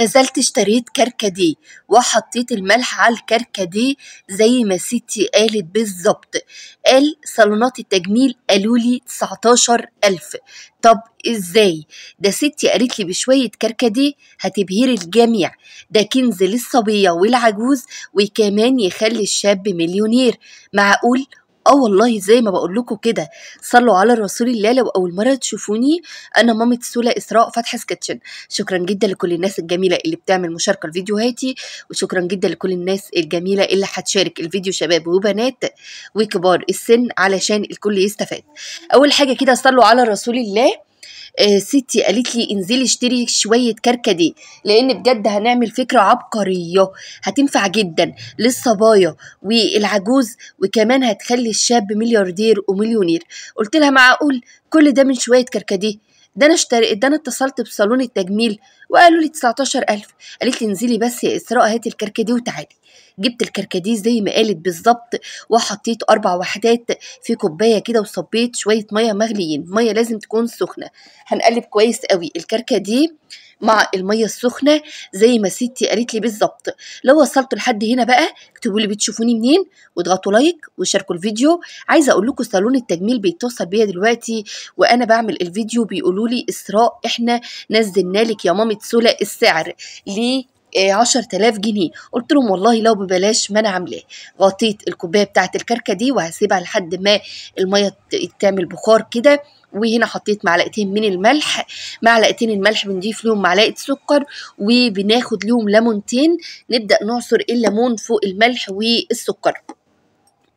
نزلت اشتريت كركديه وحطيت الملح على الكركديه زي ما ستي قالت بالظبط قال صالونات التجميل قالوا لي ألف طب ازاي ده ستي قالت لي بشويه كركديه هتبهير الجميع ده كنز للصبيه والعجوز وكمان يخلي الشاب مليونير معقول اه والله زي ما بقول لكم كده صلوا على الرسول الله لو اول مره تشوفوني انا مامة سولا اسراء فتحي سكتشن شكرا جدا لكل الناس الجميله اللي بتعمل مشاركه لفيديوهاتي وشكرا جدا لكل الناس الجميله اللي هتشارك الفيديو شباب وبنات وكبار السن علشان الكل يستفاد اول حاجه كده صلوا على رسول الله آه، ستي قالت لي انزلي اشتري شويه كركديه لان بجد هنعمل فكره عبقريه هتنفع جدا للصبايا والعجوز وكمان هتخلي الشاب ملياردير ومليونير قلت لها معقول كل ده من شويه كركديه ده انا اشتري ده انا اتصلت بصالون التجميل وقالوا لي 19000 قالت لي انزلي بس يا اسراء هاتي الكركديه وتعالي جبت الكركديه زي ما قالت بالظبط وحطيت اربع وحدات في كوبايه كده وصبيت شويه ميه مغليين ميه لازم تكون سخنه هنقلب كويس قوي الكركديه مع المية السخنة زي ما ستي قالت لي بالظبط لو وصلت لحد هنا بقى اكتبوا لي بتشوفوني منين واضغطوا لايك وشاركوا الفيديو عايزة اقول لكم صالون التجميل بيتصل بيا دلوقتي وانا بعمل الفيديو بيقولوا لي اسراء احنا نزلنا لك يا مامة سولا السعر ليه آه، عشر تلاف جنيه قلت لهم والله لو ببلاش ما انا عاملاه غطيت الكوبايه بتاعت الكركه دي وهسيبها لحد ما الميه تعمل بخار كده وهنا حطيت معلقتين من الملح معلقتين الملح بنضيف لهم معلقه سكر وبناخد لهم ليمونتين نبدا نعصر الليمون فوق الملح والسكر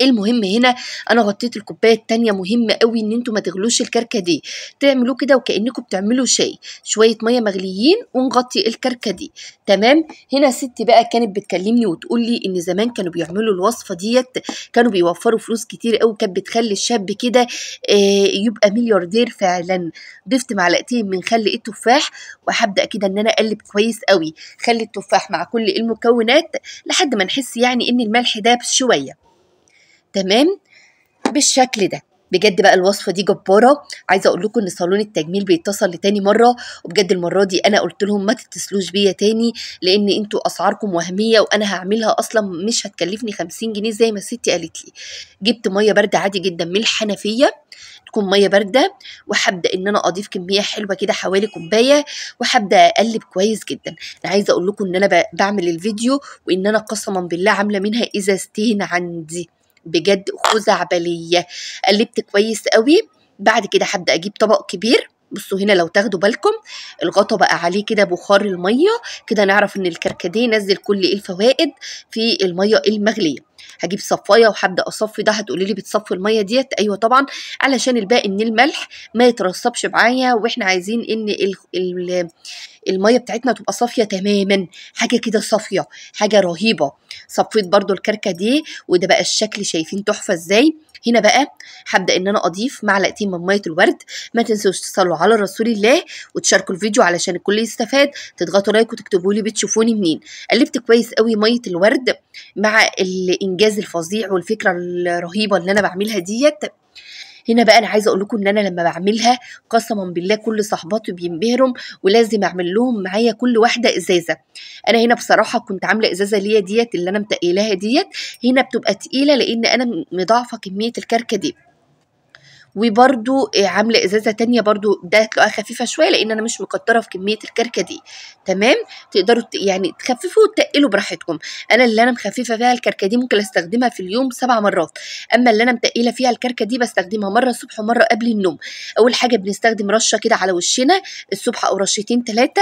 المهم هنا انا غطيت الكوبايه التانية مهم قوي ان انتوا ما تغلوش الكركديه تعملوه كده وكانكم بتعملوا شاي شويه ميه مغليين ونغطي الكركديه تمام هنا ستي بقى كانت بتكلمني وتقول لي ان زمان كانوا بيعملوا الوصفه ديت كانوا بيوفروا فلوس كتير قوي كانت بتخلي الشاب كده آه، يبقى ملياردير فعلا ضفت معلقتين من خل التفاح وهبدا كده ان انا اقلب كويس قوي خل التفاح مع كل المكونات لحد ما نحس يعني ان الملح داب شويه تمام بالشكل ده بجد بقى الوصفه دي جباره عايزه اقول لكم ان صالون التجميل بيتصل لتاني مره وبجد المره دي انا قلت لهم ما تتصلوش بيا تاني لان انتوا اسعاركم وهميه وانا هعملها اصلا مش هتكلفني 50 جنيه زي ما ستي قالت لي جبت ميه بارده عادي جدا من الحنفيه تكون ميه بارده وهبدا ان انا اضيف كميه حلوه كده حوالي كوبايه وهبدا اقلب كويس جدا انا عايزه اقول لكم ان انا بعمل الفيديو وان انا قسما بالله عامله منها ازازتين عندي بجد خزعبليه قلبت كويس قوي بعد كده هبدا اجيب طبق كبير بصوا هنا لو تاخدوا بالكم الغطا بقى عليه كده بخار الميه كده نعرف ان الكركديه نزل كل إيه الفوائد في الميه المغليه هجيب صفايه وهبدا اصفي ده هتقولي لي بتصفي الميه ديت ايوه طبعا علشان الباقي ان الملح ما يترسبش معايا واحنا عايزين ان ال ال الميه بتاعتنا تبقى صافيه تماما حاجه كده صافيه حاجه رهيبه صفيت برده الكركه دي وده بقى الشكل شايفين تحفه ازاي هنا بقى هبدا ان انا اضيف معلقتين من ميه الورد ما تنسوش تصلوا على رسول الله وتشاركوا الفيديو علشان الكل يستفاد تضغطوا لايك وتكتبوا لي بتشوفوني منين قلبت كويس قوي ميه الورد مع الانجاز الفظيع والفكره الرهيبه اللي انا بعملها ديت هنا بقى انا عايزه اقول لكم ان انا لما بعملها قسما بالله كل صحباتي بينبهروا ولازم اعمل لهم معايا كل واحده ازازه انا هنا بصراحه كنت عامله ازازه ليا ديت اللي انا متقيلاها ديت هنا بتبقى تقيله لان انا مضاعفه كميه الكركديه وبرده عامله ازازه تانية برده ده خفيفه شويه لان انا مش مكتره في كميه الكركه دي تمام تقدروا يعني تخففوا وتقلوا براحتكم انا اللي انا مخففه فيها الكركه دي ممكن استخدمها في اليوم سبع مرات اما اللي انا متقله فيها الكركه دي بستخدمها مره الصبح ومره قبل النوم اول حاجه بنستخدم رشه كده على وشنا الصبح او رشتين ثلاثه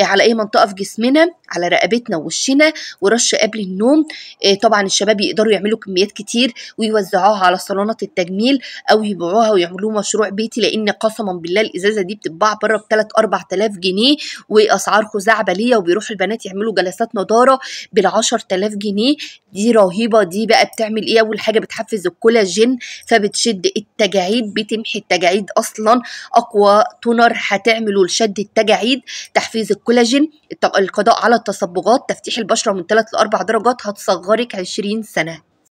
آه، على اي منطقه في جسمنا على رقبتنا ووشنا ورشة قبل النوم آه، طبعا الشباب يقدروا يعملوا كميات كتير ويوزعوها على صالونات التجميل او يبيعوها يبيعوها ويعملوا مشروع بيتي لان قسما بالله الازازه دي بتتباع بره ب 3 4000 جنيه واسعار خزعبليه وبيروح البنات يعملوا جلسات نضاره بال 10000 جنيه دي رهيبه دي بقى بتعمل ايه اول حاجه بتحفز الكولاجين فبتشد التجاعيد بتمحي التجاعيد اصلا اقوى تونر هتعمله لشد التجاعيد تحفيز الكولاجين القضاء على التصبغات تفتيح البشره من 3 ل 4 درجات هتصغرك 20 سنه